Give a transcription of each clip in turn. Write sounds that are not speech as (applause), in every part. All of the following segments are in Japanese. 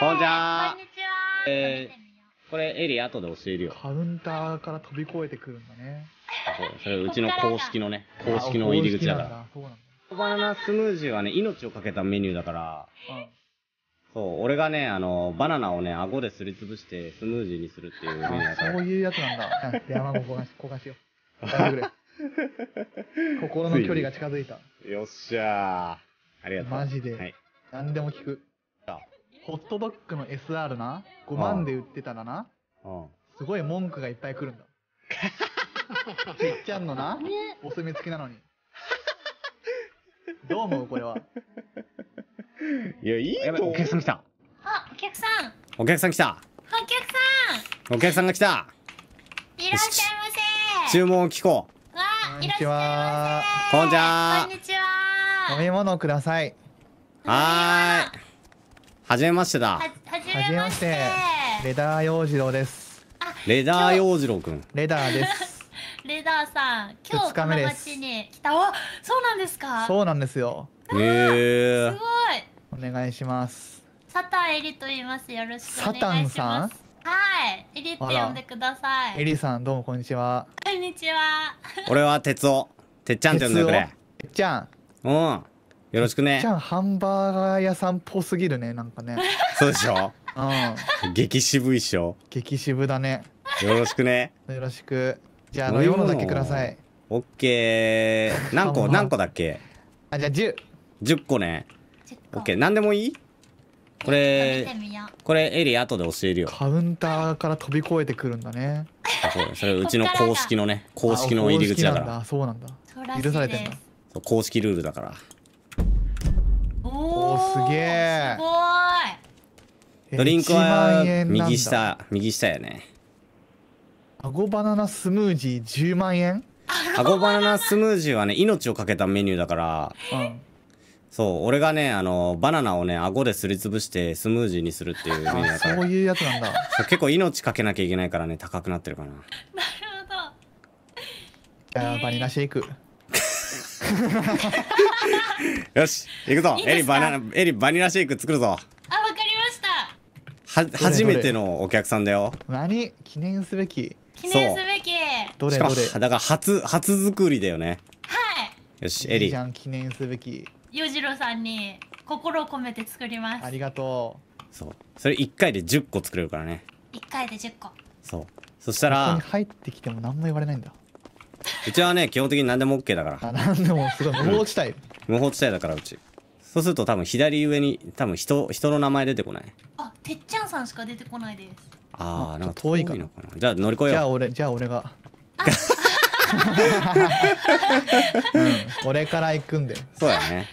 こんにちは。えー、これエリア後で教えるよ。カウンターから飛び越えてくるんだね。そう、それうちの公式のね、(laughs) 公式の入り口だから。バナナスムージーはね、命をかけたメニューだから、そう、俺がね、あの、バナナをね、顎ですりつぶしてスムージーにするっていうメニューだから。そういうやつなんだ。山も焦がし、焦がしよう。てくれ。心の距離が近づいた。よっしゃー。ありがとう。マジで。はい。何でも聞く。ホットドッグの SR な、5万で売ってたらな、うん。すごい文句がいっぱい来るんだ。て (laughs) っちゃんのな、お墨付きなのに。どう思うこれは。いや、いいやばいとお思う客さん来たあ、お客さん。お客さん来たお客さん。お客さんが来たいらっしゃいませ。注文を聞こうわこんにちは。こんにちはこんにちは。飲み物ください。はーい。はじめましてだ。はじめまして。レダー洋次郎です。レダー洋次郎君。ん。レダーです。(laughs) レダーさん、今日この町に来た。そうなんですか。そうなんですよ。へえすごい。お願いします。佐田エリと言います。よろしくお願いします。はい、エリって呼んでください。エリさん、どうもこんにちは。こんにちは。(laughs) 俺は鉄夫。てっちゃんって呼んでくれ。てっちゃん。うん。よろしくね。じゃあハンバーガー屋さんっぽすぎるね、なんかね。そうでしょうん。激渋いっしょ。激渋だね。よろしくね。よろしく。じゃあ、飲み物だけください。オッケー。何個、何個だっけあ、じゃあ10。10個ね。オッケー。何でもいいこれ、これエリ後で教えるよ。カウンターから飛び越えてくるんだね。そうそれうちの公式のね、公式の入り口だから。そうなんだ。許されてんだ。公式ルールだから。すげえすごいドリンクは右下右下やねアゴバナナスムージー10万円アゴバナナスムージーはね命をかけたメニューだから、うん、そう俺がねあのバナナをね顎ですりつぶしてスムージーにするっていうメニューだからそういうやつなんだ結構命かけなきゃいけないからね高くなってるかななるほどじゃあバニラシェイク (laughs) よし行くぞいいエリバナエリバニラシェイク作るぞあわかりましたは初めてのお客さんだよ何記念すべき記念すべきどれどれだから初初作りだよねはいよしエリゃん、記念すべきよじろさんに心を込めて作りますありがとうそうそれ一回で十個作れるからね一回で十個そうそしたら入ってきても何も言われないんだうちはね、基本的に何でも OK だから。あ、なでも、すごい、無法地帯。無法地帯だから、うち。そうすると多分左上に、多分人、人の名前出てこない。あ、てっちゃんさんしか出てこないです。ああ、なんか遠いのかな。じゃあ乗り越えよう。じゃあ俺、じゃあ俺が。俺から行くんで。そうやね。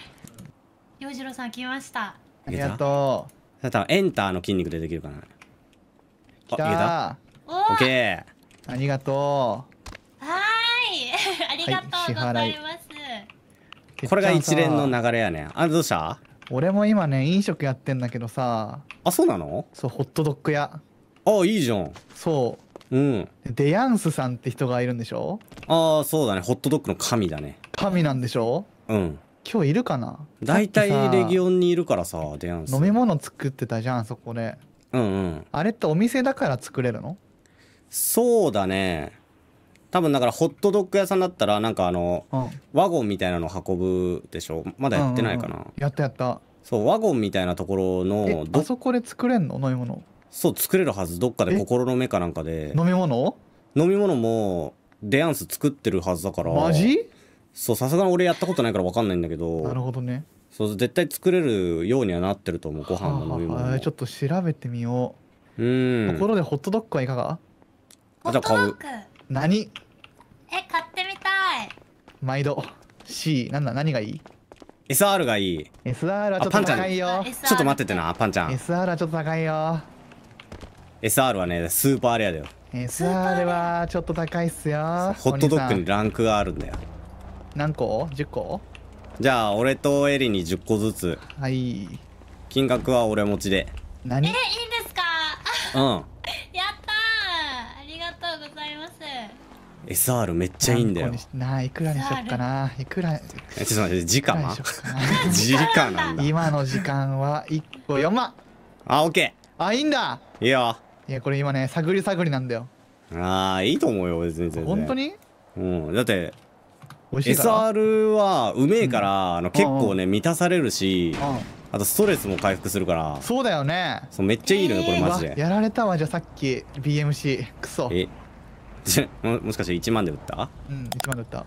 洋次郎さん来ました。ありがとう。多分エンターの筋肉でできるかな。来たオッケー。ありがとう。りがとうございます。はい、これが一連の流れやねん。あ、どうした俺も今ね、飲食やってんだけどさ。あ、そうなのそう、ホットドッグ屋。あ、いいじゃん。そう。うん。デヤンスさんって人がいるんでしょああ、そうだね。ホットドッグの神だね。神なんでしょうん。今日いるかな大体レギオンにいるからさデアンス飲み物作ってたじゃんそこでうんうんあれってお店だから作れるのそうだね多分だからホットドッグ屋さんだったらなんかあの、うん、ワゴンみたいなの運ぶでしょまだやってないかな、うんうんうん、やったやったそうワゴンみたいなところのあそこで作れんの飲み物そう作れるはずどっかで心の目かなんかで飲み物飲み物もデアンス作ってるはずだからマジそうさすがに俺やったことないから分かんないんだけどなるほどねそう絶対作れるようにはなってると思うご飯の飲み物ちょっと調べてみよううんところでホットドッグはいかがホットドッグ何え買ってみたい毎度 C なんだ何がいい SR がいい SR はちょっと高いよちょっと待っててなパンちゃん SR はちょっと高いよ SR はねスーパーレアだよ SR はちょっと高いっすよホットドッグにランクがあるんだよ何個 ?10 個じゃあ俺とエリに10個ずつはい金額は俺持ちで何えいいんですかうん SR めっちゃいいんだよなあいくらにしよっかないくらちょっと待って時間は時間なんだ今の時間は1個4万あオッケーあいいんだいいよいやこれ今ね探り探りなんだよああいいと思うよ全然本当にうんだって SR はうめえから、うん、あの結構ね、うん、満たされるし、うん、あとストレスも回復するからそうだよねそうめっちゃいいのよこれマジで、えー、やられたわじゃあさっき BMC クソえ (laughs) ももしかして1万で売ったうん1万で売った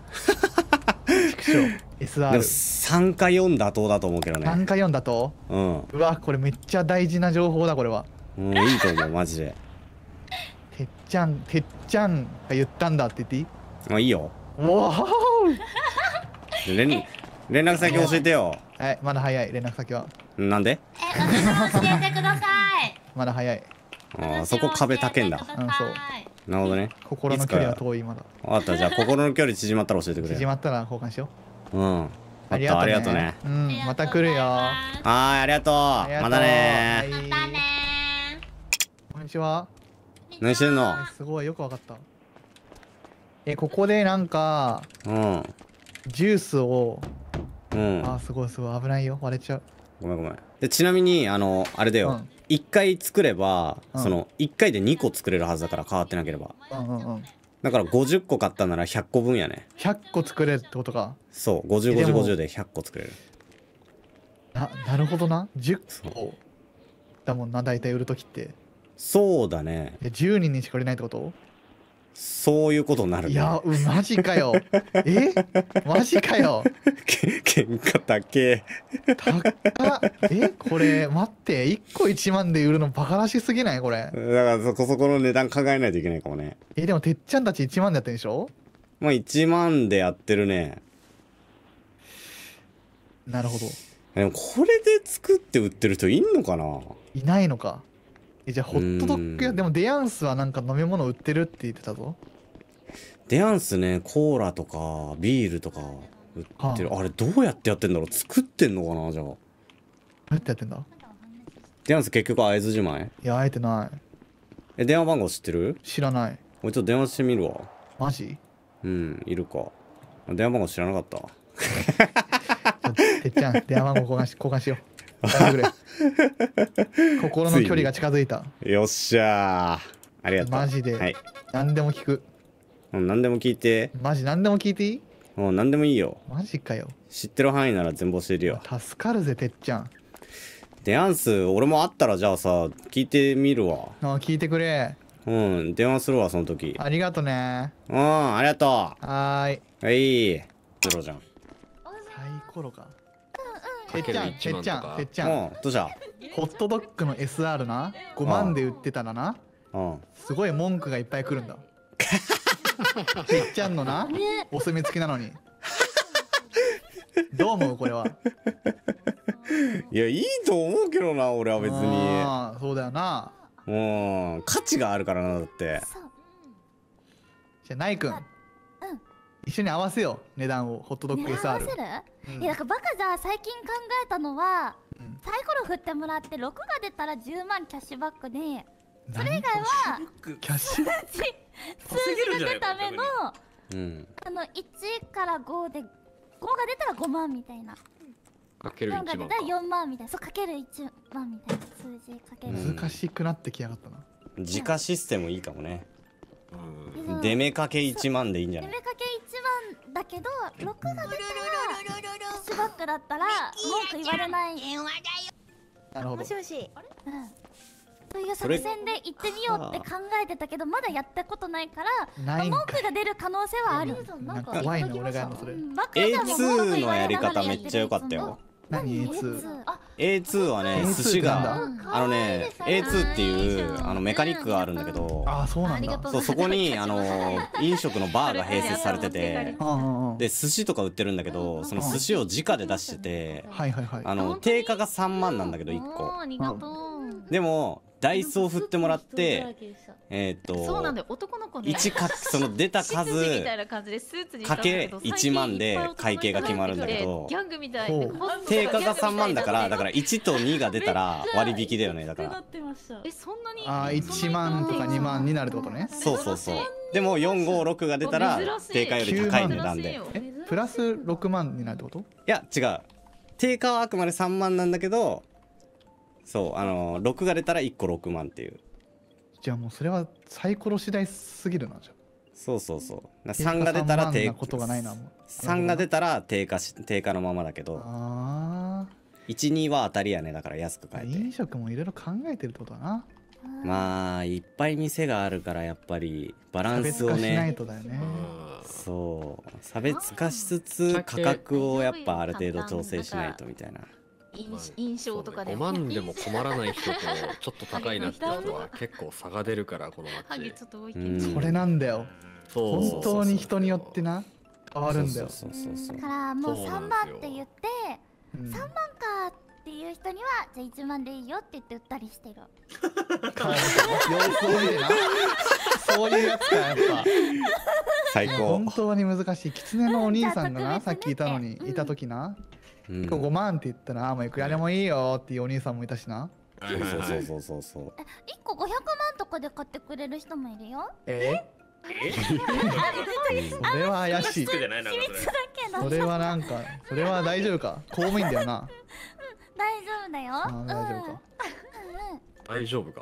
SR (laughs) でも3か4打倒だと思うけどね3か4打倒うんうわこれめっちゃ大事な情報だこれはうんいいと思うマジでてっちゃんてっちゃんが言ったんだって言っていいあいいよおお連連絡先教えてよはいまだ早い連絡先はなんでえ私も教えてくださいまだ早いあそこ壁たけんだうんそうなるほどね心の距離は遠いまだわかったじゃあ心の距離縮まったら教えてくれ縮まったら交換しよううんありがとうね、ね、うんまた来るよはいありがとうまたねまたねこんにちは何してんのすごいよくわかったえここでなんかうんジュースをうんあすごいすごい危ないよ割れちゃうごめんごめんでちなみにあのあれだよ、うん1回作れば、うん、その1回で2個作れるはずだから変わってなければ、うんうんうん、だから50個買ったなら100個分やね100個作れってことかそう505050で100個作れるななるほどな10個だもんな大体売る時ってそうだね10人にしか売れないってことそういうことになる、ね、いやマジかよえマジかよ喧嘩だけ。高っえこれ待って1個1万で売るのバカらしすぎないこれだからそこそこの値段考えないといけないかもねえでもてっちゃんたち1万でやってるでしょまあ1万でやってるねなるほどでもこれで作って売ってる人いんのかないないのかじゃあホットドッグ屋でもデアンスはなんか飲み物売ってるって言ってたぞデアンスねコーラとかビールとか売ってる、はあ、あれどうやってやってんだろう作ってんのかなじゃあどうやってやってんだデアンス結局会津じまいいや会えてないえ電話番号知ってる知らない俺ちょっと電話してみるわマジうんいるか電話番号知らなかった (laughs) てっちゃん電話番号交換し交換しよう (laughs) 心の距離が近づいた。よっしゃありがとう。マジで。はい。何でも聞く。うん、何でも聞いて。マジ何でも聞いていいもう何でもいいよ。マジかよ。知ってる範囲なら全部教えるよ。助かるぜ、てっちゃん。デアンス、俺もあったらじゃあさ、聞いてみるわ。ああ、聞いてくれ。うん、電話するわ、その時。ありがとね。うん、ありがとう。はーい。はい。ゼロじゃん。サイコロか。てっちゃん、てっちゃん、っちゃん。うん、どうホットドッグの SR な、5万で売ってたらな、うん、すごい文句がいっぱい来るんだ。(laughs) てっちゃんのな、お墨付きなのに。どう思うこれは。いや、いいと思うけどな、俺は別に。そうだよな。うん、価値があるからな、だって。じゃあ、ナイ君。一緒に合わせよう値段をホットドッグ SR 合わせる、うん、いやだからバカじゃ最近考えたのは、うん、サイコロ振ってもらって6が出たら10万キャッシュバックでそれ以外はキャッシュバック数字数字が出ための、うん、あの1から5で5が出たら5万みたいなかける1万かが出た万みたいなそうかける一万みたいな数字かける、難しくなってきやがったな自家システムいいかもね、うん、出目かけ一万でいいんじゃない出目かけだけど6が出たらスバックだったら文句言われないなるほどもしもしうんという作戦で行ってみようって考えてたけどまだやったことないから、文句が出る可能性はある、なんか怖いの俺がやるそれ、A2 のやり方めっちゃ良かったよ何 A2? A2 はね寿司があのね A2 っていうあのメカニックがあるんだけどあそうなんだそうそこにあの飲食のバーが併設されててで寿司とか売ってるんだけどその寿司を直で出しててあの定価が3万なんだけど1個でもダイソー振ってもらってえっ、とそうなんだよ男の子ね一かその出た数かけ1万で会計が決まるんだけど定価が3万だからだから1と2が出たら割引だよねだからえそんなにあ1万とか2万になるってことねそうそうそうでも456が出たら定価より高い値段でプラス6万になるってこといや違う定価はあくまで3万なんだけどそうあの6が出たら1個6万っていうじゃあもうそれはサイコロ次第すぎるなじゃそうそうそう3が出たら低下がなな3が出たら低下し低下のままだけど12は当たりやねだから安く買えて飲食もいろいろ考えてるってことだなまあいっぱい店があるからやっぱりバランスをね、ね、そう差別化しつつ価格をやっぱある程度調整しないとみたいな印象とかでも、ね、5万でも困らない人とちょっと高いなって人は (laughs) 結構差が出るからこのマとそれなんだよ本当に人によってな変わるんだよだからもう3万って言って3万かっていう人にはじゃあ1万でいいよって言って売ったりしてる (laughs) そういうやつかやっぱ最高本当に難しい狐のお兄さんがなさっきいたのにいた時な、うんうん、5万って言ったら、もういくらでもいいよっていうお兄さんもいたしな。そうそうそうそうそう。一個500万とかで買ってくれる人もいるよ。え？え？それは怪しい。秘密だけど。それはなんか、それは大丈夫か？公務員だよな。うん、大丈夫だよ。大丈夫か。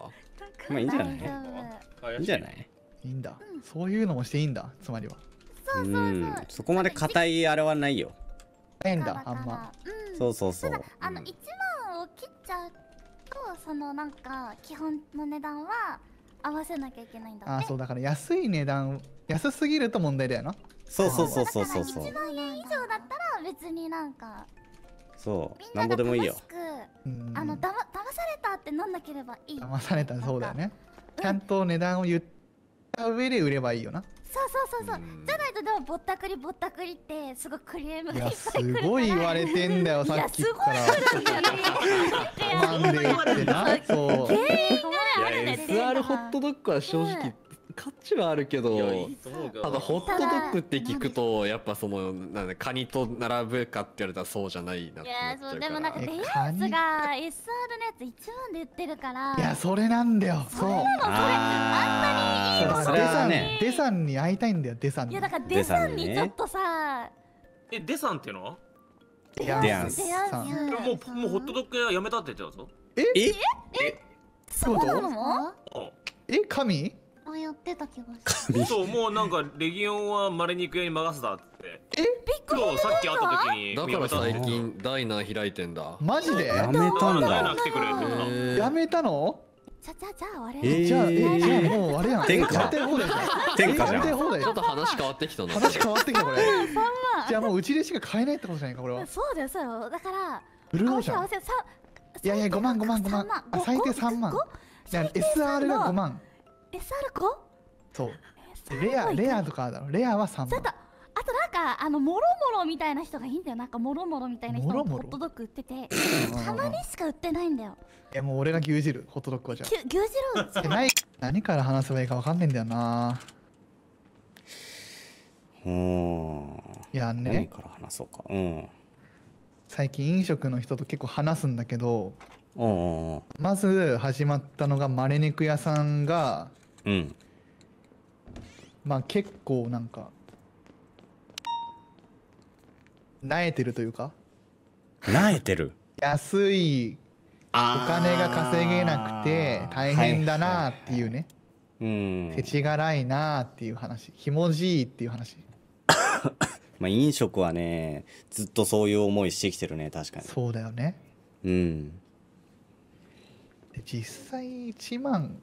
大丈夫か？まあいいんじゃない？いいんじゃない？いいんだ。そういうのもしていいんだ。つまりは。そうそうそう。そこまで固いあれはないよ。ないんだあんま、うん、そうそうそうあの1万を切っちゃうとそのなんか基本の値段は合わせなきゃいけないんだあそうだから安い値段安すぎると問題だよなそうそうそうそうそうそう1万円以上だったら別になんかそうなんぼでもいいよあのだま騙されたってなんなければいい騙されたそうだよねちゃんと値段を言ってた上で売ればいいよなそうそうそうそうじゃないとでもぼったくりぼったくりってすごくクレームがいっぱいすごい言われてんだよさっきからいやすごい言われてんだよそう原因があるんだよ SR ホットドッグは正直、うん価値はあるけどただホットドッグって聞くとやっぱそのなんカニと並ぶかって言われたらそうじゃないなっていやそうでもなんかレイアンスが SR のやつ一番で売ってるからいやそれなんだよそうあんなにいいそれはねデさんに会いたいんだよデさんにいやだからデさんにちょっとさえデさんっていうのデアンスもうもうホットドッグやめたって言ってたぞえええそうなのえ神ぱいやってた気がする。そう、もうなんか、レギオンはまれ肉屋に任せたって。えびッくさっき会った時に。だから最近、ダイナー開いてんだ。マジでやめたんだ。やめたのじゃあえじゃあ、えじゃもうあれやん天下天下じゃんちょっと話変わってきたな話変わってきたこれじゃあもううちでしか買えないってことじゃないかこれはそうだよそうだよだからブルーオーシャンいやいや5万5万5万最低3万いや SR が5万 SR5? そうレアレアとかだろレアは3番あとなんかあのもろもろみたいな人がいいんだよなんかもろもろみたいな人がホットドッグ売っててたまにしか売ってないんだよいやもう俺が牛汁ホットドッグはじゃあ牛汁をない何から話せばいいかわかんねえんだよなうんいやね何から話そうかうん最近飲食の人と結構話すんだけどまず始まったのがマレ肉屋さんがうん。まあ結構なんか、なえてるというか。なえてる安いお金が稼げなくて大変だなっていうね。はいはいはい、うん。手ちがらいなっていう話。ひもじいっていう話。(laughs) まあ飲食はね、ずっとそういう思いしてきてるね、確かに。そうだよね。うん。実際1万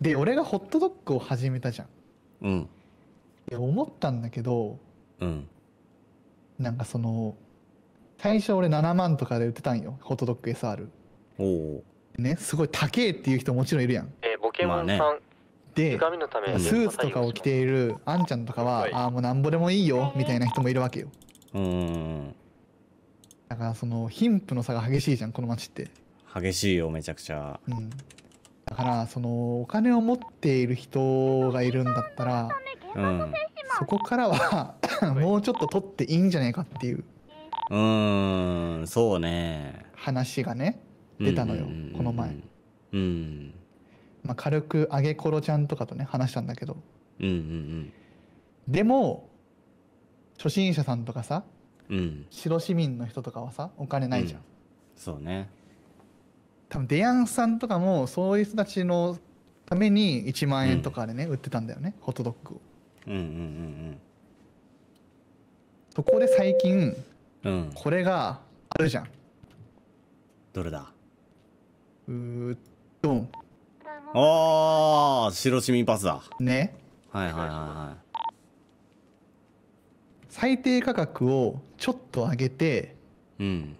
で俺がホットドッグを始めたじゃんうんい思ったんだけどうんなんかその最初俺7万とかで売ってたんよホットドッグ SR おおねすごい高えっていう人もちろんいるやんえー、ポケモンさん、まあねでスーツとかを着ているあんちゃんとかは、ああもうなんぼでもいいよみたいな人もいるわけようんだからその貧富の差が激しいじゃんこの街って激しいよめちゃくちゃうんだからそのお金を持っている人がいるんだったら、うん、そこからはもうちょっと取っていいんじゃないかっていううーんそうね話がね出たのよ、うんうんうんこの前、うんまあ、軽くあげころちゃんとかとね話したんだけどうんうんでも初心者さんとかさうんうん白市民の人とかはさお金ないじゃん、そうね多分デアンさんとかもそういう人たちのために1万円とかでね、うん、売ってたんだよねホットドッグを。うんうんうんうん、そこで最近、うん、これがあるじゃん。どれだうどん。ああ白シミパスだ。ね。はいはいはいはい。最低価格をちょっと上げて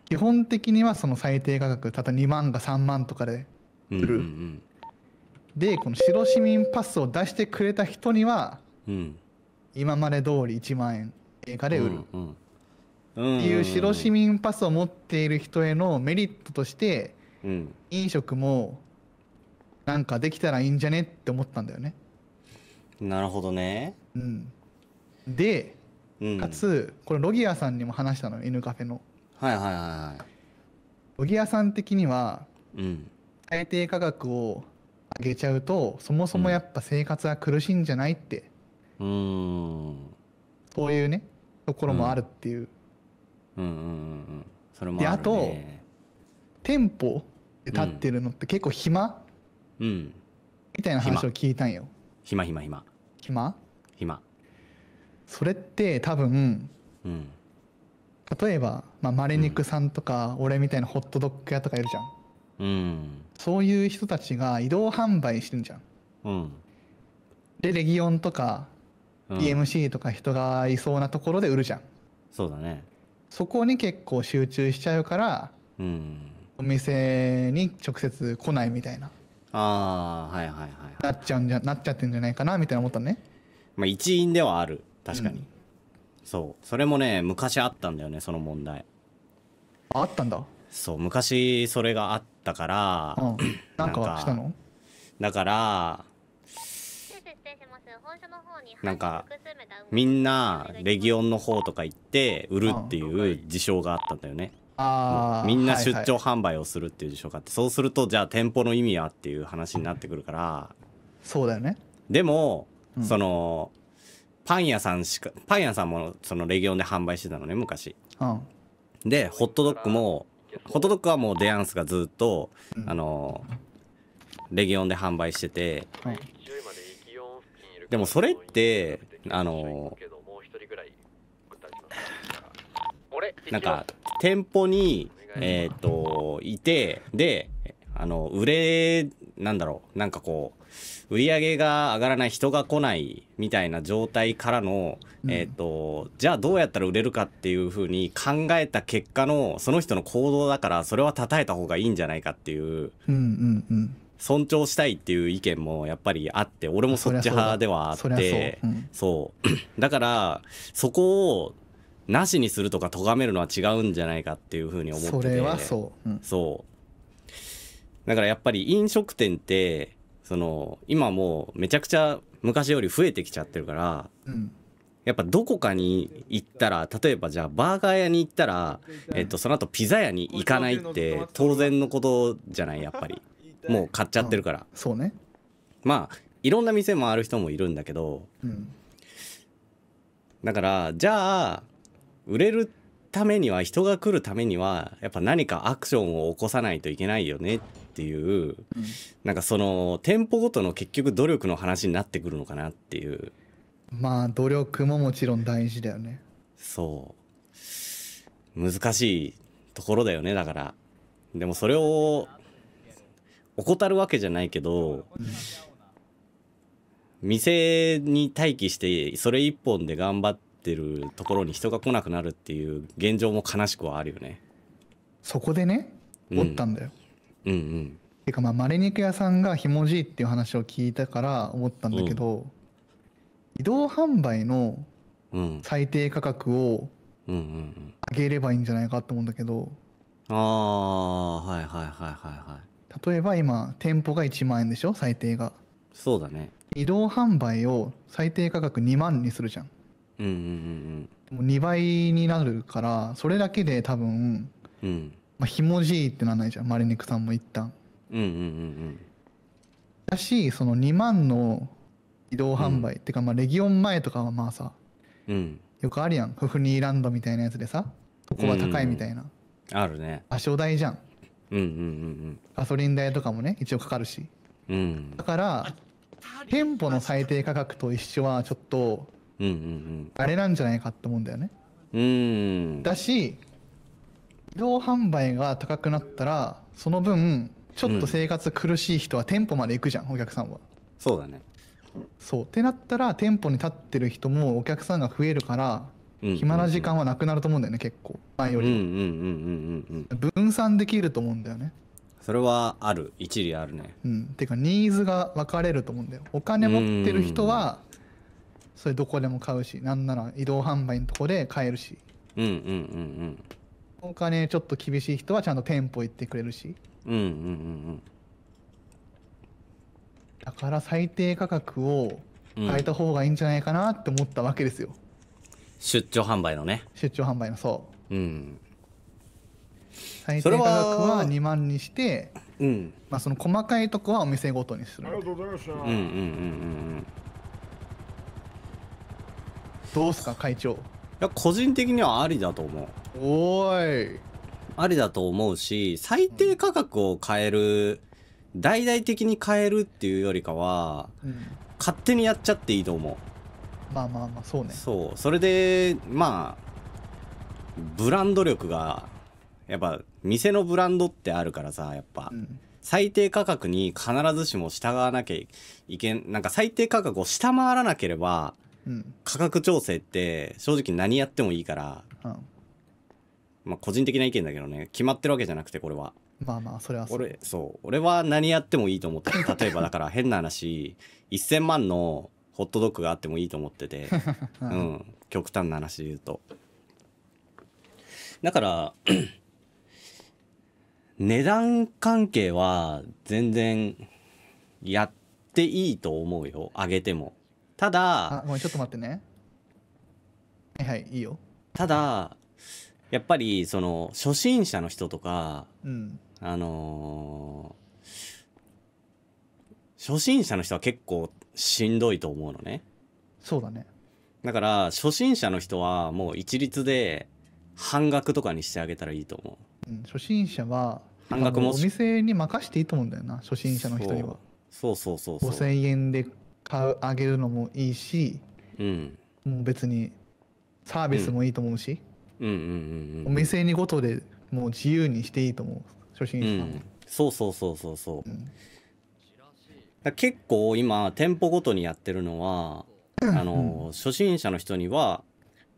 基本的にはその最低価格ただ2万が3万とかで売る、うんうんうん、でこの白市民パスを出してくれた人には、うん、今まで通り1万円映画で売る、うんうん、っていう白市民パスを持っている人へのメリットとして、うん、飲食もなんかできたらいいんじゃねって思ったんだよねなるほどね、うん、でかつこれロギアさんにも話したの犬カフェの。はいはいはいはい小木屋さん的にはうん最低価格を上げちゃうとそもそもやっぱ生活は苦しいんじゃないって、うんそういうねところもあるっていう、うんうんうんうんそれもであるねあと店舗で立ってるのって結構暇うんみたいな話を聞いたんよ暇暇暇暇暇それって多分うん例えば、まあ、マレニさんとか、俺みたいなホットドッグ屋とかいるじゃん、うん、そういう人たちが移動販売してんじゃん、うん、でレギオンとか EMC とか人がいそうなところで売るじゃん、うん、そうだねそこに結構集中しちゃうから、うん、お店に直接来ないみたいなあはいはいはい、はい、なっちゃうんじゃなっちゃってんじゃないかなみたいな思ったねまあ一因ではある確かに、そうそれもね昔あったんだよねその問題あったんだそう昔それがあったから、うん、(clears throat) なんかしたのだからなんかみんなレギオンの方とか行って売るっていう事象があったんだよね、あみんな出張販売をするっていう事象があって、はいはい、そうするとじゃあ店舗の意味はっていう話になってくるからそうだよねでも、うん、そのパン屋さんしかパン屋さんもそのレギオンで販売してたのね昔、うん、でホットドッグもホットドッグはもうデアンスがずっと、うん、あのレギオンで販売してて、はい、でもそれってあのなんか店舗にえっ、ー、といてであの、売れ、なんだろう、なんかこう、売り上げが上がらない、人が来ないみたいな状態からの、えっ、ー、と、じゃあどうやったら売れるかっていうふうに考えた結果の、その人の行動だから、それは称えた方がいいんじゃないかっていう、うんうんうん、尊重したいっていう意見もやっぱりあって、俺もそっち派ではあって、そううん、そう (clears throat) だから、そこを、なしにするとか咎めるのは違うんじゃないかっていうふうに思っててそれはそう、うん、そうだからやっぱり飲食店ってその今もうめちゃくちゃ昔より増えてきちゃってるから、うん、やっぱどこかに行ったら例えばじゃあバーガー屋に行ったら、えっと、その後ピザ屋に行かないって当然のことじゃないやっぱりもう買っちゃってるから、そうねまあいろんな店回る人もいるんだけど、うん、だからじゃあ売れるためには人が来るためにはやっぱ何かアクションを起こさないといけないよねってっていう、うん、なんかその店舗ごとの結局努力の話になってくるのかなっていうまあ努力ももちろん大事だよねそう難しいところだよねだからでもそれを怠るわけじゃないけど、うん、店に待機してそれ一本で頑張ってるところに人が来なくなるっていう現状も悲しくはあるよねそこでね思ったんだよ、うんうんうん、ていうかまあマレ肉屋さんがひもじいっていう話を聞いたから思ったんだけど、うん、移動販売の最低価格を上げればいいんじゃないかと思うんだけど、ああはいはいはいはいはい例えば今店舗が1万円でしょ最低がそうだね移動販売を最低価格2万にするじゃんうんうんうんうん2倍になるからそれだけで多分、うん、まあ、ひもじいってならないじゃんマリネクさんも一旦うんうんうんうんだしその2万の移動販売、うん、ってかまあレギオン前とかはまあさ、うん、よくあるやんフフニーランドみたいなやつでさここは高いみたいな、うんうん、あるね場所代じゃんうんうんうんうんガソリン代とかもね一応かかるし、うん、だから店舗の最低価格と一緒はちょっと、うんうんうん、あれなんじゃないかって思うんだよねうんだし移動販売が高くなったらその分ちょっと生活苦しい人は店舗まで行くじゃん、お客さんはそうだねそうってなったら店舗に立ってる人もお客さんが増えるから暇な時間はなくなると思うんだよね結構前よりううううんんんん分散できると思うんだよねそれはある一理あるねうんてかニーズが分かれると思うんだよお金持ってる人はそれどこでも買うしなんなら移動販売のとこで買えるしうんうんうんうんお金ちょっと厳しい人はちゃんと店舗行ってくれるしうんうんうんうんだから最低価格を変えた方がいいんじゃないかなって思ったわけですよ、出張販売のね出張販売のそううん最低価格は2万にしてうんまあその細かいとこはお店ごとにするとうございました。うんうんうんうんどうすか会長や個人的にはありだと思うおーいありだと思うし最低価格を変える大々的に変えるっていうよりかは、うん、勝手にやっちゃっていいと思うまあまあまあそうねそうそれでまあブランド力がやっぱ店のブランドってあるからさやっぱ、うん、最低価格に必ずしも従わなきゃいけんなんか最低価格を下回らなければ価格調整って正直何やってもいいから、うん、まあ個人的な意見だけどね決まってるわけじゃなくてこれはまあまあそれはそう俺そう俺は何やってもいいと思って (laughs) 例えばだから変な話1000万のホットドッグがあってもいいと思ってて、(laughs) うん、うん、極端な話で言うとだから (clears throat) 値段関係は全然やっていいと思うよ上げてもただあごめんちょっと待ってねはいはいいいよただやっぱりその初心者の人とか、うん、あのー、初心者の人は結構しんどいと思うのねそうだねだから初心者の人はもう一律で半額とかにしてあげたらいいと思う、うん、初心者は半額もお店に任していいと思うんだよな初心者の人にはそうそうそうそう5000円で買うあげるのもいいし、うん、もう別にサービスもいいと思うし、うん、うんうんうんお店にごとでもう自由にしていいと思う初心者うん、そうそうそうそうそう、うん、結構今店舗ごとにやってるのはあの、初心者の人には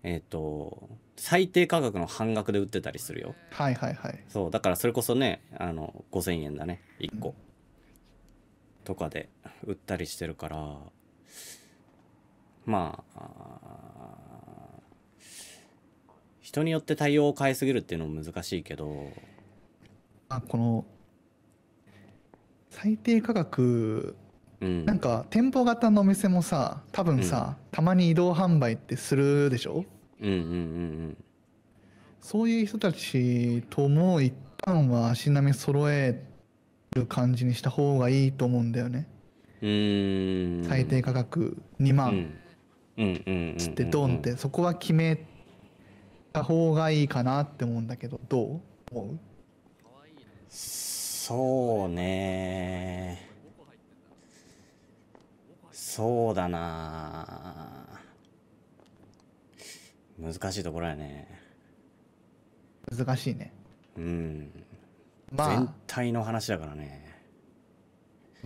えっ、ー、と最低価格の半額で売ってたりするよはいはいはいそうだからそれこそねあの5000円だね1個、とかで売ったりしてるからまあ人によって対応を変えすぎるっていうのも難しいけどあこの最低価格、うん、なんか店舗型のお店もさ多分さ、うん、たまに移動販売ってするでしょうんうんうんうんそういう人たちとも一旦は足並み揃えう感じにした方がいいと思うんだよね。最低価格2万つってドンってそこは決めた方がいいかなって思うんだけどどう思うそうねそうだな難しいところやね難しいねうんまあ、全体の話だからね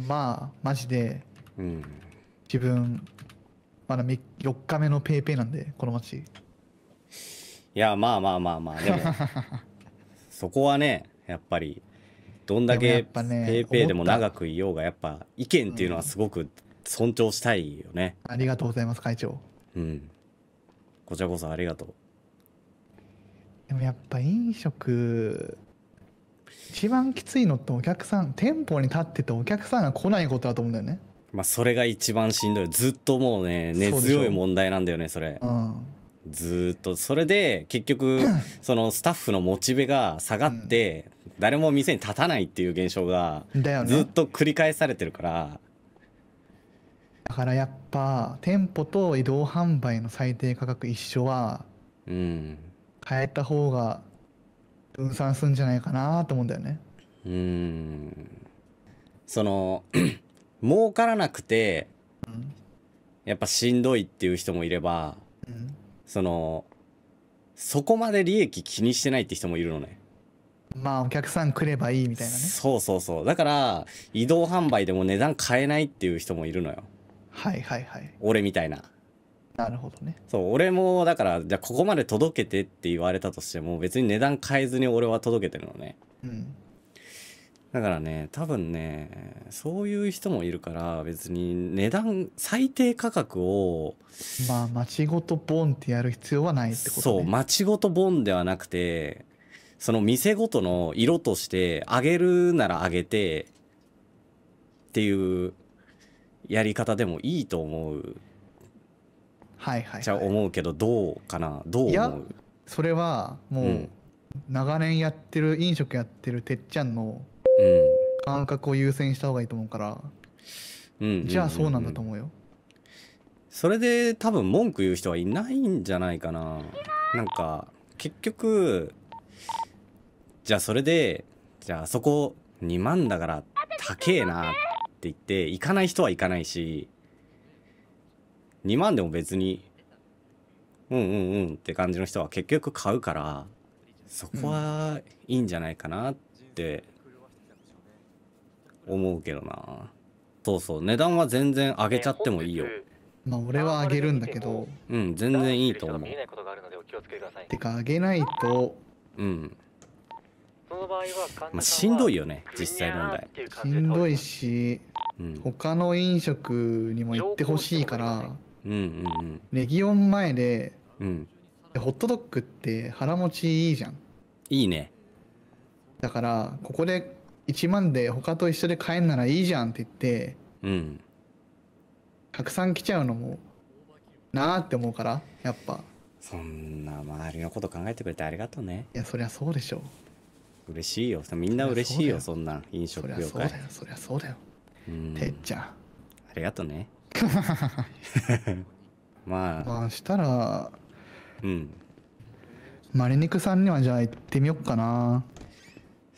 まあマジで、うん、自分まだ4日目のペイペイなんでこの街いやまあまあまあまあでも (laughs) そこはねやっぱりどんだけペイペイでも長くいようがやっぱ意見っていうのはすごく尊重したいよね、うん、ありがとうございます会長うんこちらこそありがとうでもやっぱ飲食一番きついのってお客さん店舗に立っててお客さんが来ないことだと思うんだよねまあそれが一番しんどいずっともうね根強い問題なんだよねそれ、うん、ずっとそれで結局 (coughs) そのスタッフのモチベが下がって、誰も店に立たないっていう現象がずっと繰り返されてるから、ね、だからやっぱ店舗と移動販売の最低価格一緒は、うん、変えた方が分散するんじゃないかなと思うんだよね。うんその (clears throat) 儲からなくて、うん、やっぱしんどいっていう人もいれば、うん、そのそこまで利益気にしてないって人もいるのね。まあお客さん来ればいいみたいなねそうそうそうだから移動販売でも値段変えないっていう人もいるのよはいはいはい俺みたいななるほどねそう俺もだからじゃあここまで届けてって言われたとしても別に値段変えずに俺は届けてるのね、うん、だからね多分ねそういう人もいるから別に値段最低価格をまあ町ごとボンってやる必要はないってこと、ね、そう町ごとボンではなくてその店ごとの色としてあげるならあげてっていうやり方でもいいと思うはいはい、じゃあ思うけどどうかなどう思うそれはもう長年やってる飲食やってるてっちゃんの感覚を優先した方がいいと思うから、うん、じゃあそうなんだと思うよ、うんうん、それで多分文句言う人はいないんじゃないかななんか結局じゃあそれでじゃあそこ2万だから高えなって言って行かない人は行かないし2万でも別にうんうんうんって感じの人は結局買うからそこはいいんじゃないかなって思うけどなそうそう値段は全然上げちゃってもいいよまあ俺は上げるんだけどうん全然いいと思うてか上げないとうんまあ、しんどいよね実際問題しんどいし、うん、他の飲食にも行ってほしいからうんうんうん、レギオン前で、うん、ホットドッグって腹持ちいいじゃんいいねだからここで1万で他と一緒で買えんならいいじゃんって言ってうんたくさん来ちゃうのもなーって思うからやっぱそんな周りのこと考えてくれてありがとうねいやそりゃそうでしょ嬉しいよみんな嬉しいよそそんなん飲そりゃそうだよそりゃそうだよ、うん、てっちゃんありがとうね (laughs) まあまあしたらうんマリニクさんにはじゃあ行ってみよっかな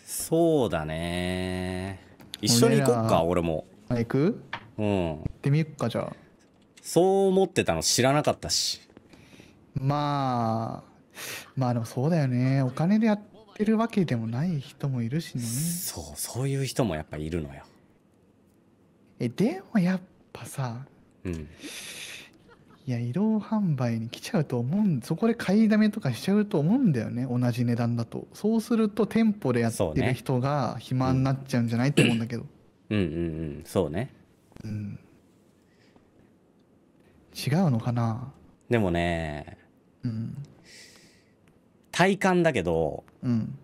そうだね一緒に行こっか俺も行くうん行ってみよっかじゃあそう思ってたの知らなかったしまあまあでもそうだよねお金でやってるわけでもない人もいるしねそうそういう人もやっぱいるのよえでもやっぱさ、うん、いや移動販売に来ちゃうと思うんそこで買いだめとかしちゃうと思うんだよね同じ値段だとそうすると店舗でやってる人が暇になっちゃうんじゃない、と、思うんだけどうんうんうんそうねうん違うのかなでもね、うん、体感だけど、うん、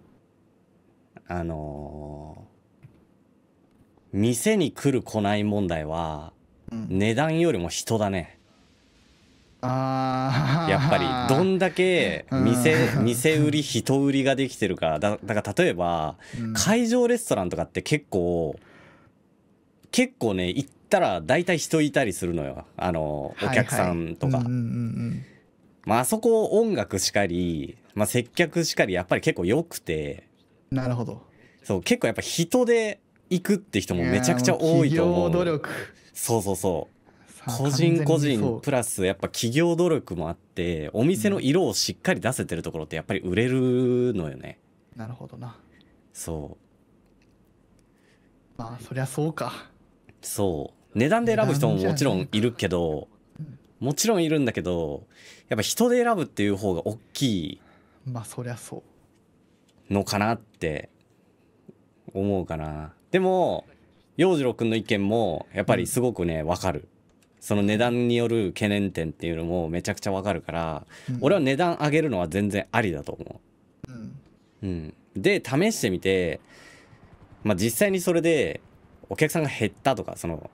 あのー、店に来る来ない問題は値段よりも人だね。あやっぱりどんだけ店店売り人売りができてるかだだから例えば、会場レストランとかって結構結構ね行ったら大体人いたりするのよあの、お客さんとか。まあそこ音楽しかり、まあ、接客しかりやっぱり結構良くてなるほどそう結構やっぱ人で行くって人もめちゃくちゃ多いと思う。努力そうそうそう個人個人プラスやっぱ企業努力もあってお店の色をしっかり出せてるところってやっぱり売れるのよね、うん、なるほどなそうまあそりゃそうかそう値段で選ぶ人ももちろんいるけど、もちろんいるんだけどやっぱ人で選ぶっていう方が大きいまあそりゃそうのかなって思うかなでも洋次郎君の意見もやっぱりすごくね分かる。その値段による懸念点っていうのもめちゃくちゃわかるから、うん、俺は値段上げるのは全然ありだと思う。うん、うん、で試してみて、まあ、実際にそれでお客さんが減ったとかその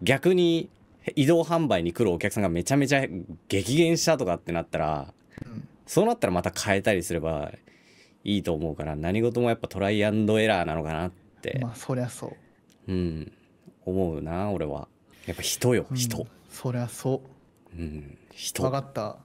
逆に移動販売に来るお客さんがめちゃめちゃ激減したとかってなったら、うん、そうなったらまた変えたりすればいいと思うから何事もやっぱトライアンドエラーなのかなっってまあそりゃそううん思うな俺はやっぱ人よ人、うん、そりゃそううん人分かった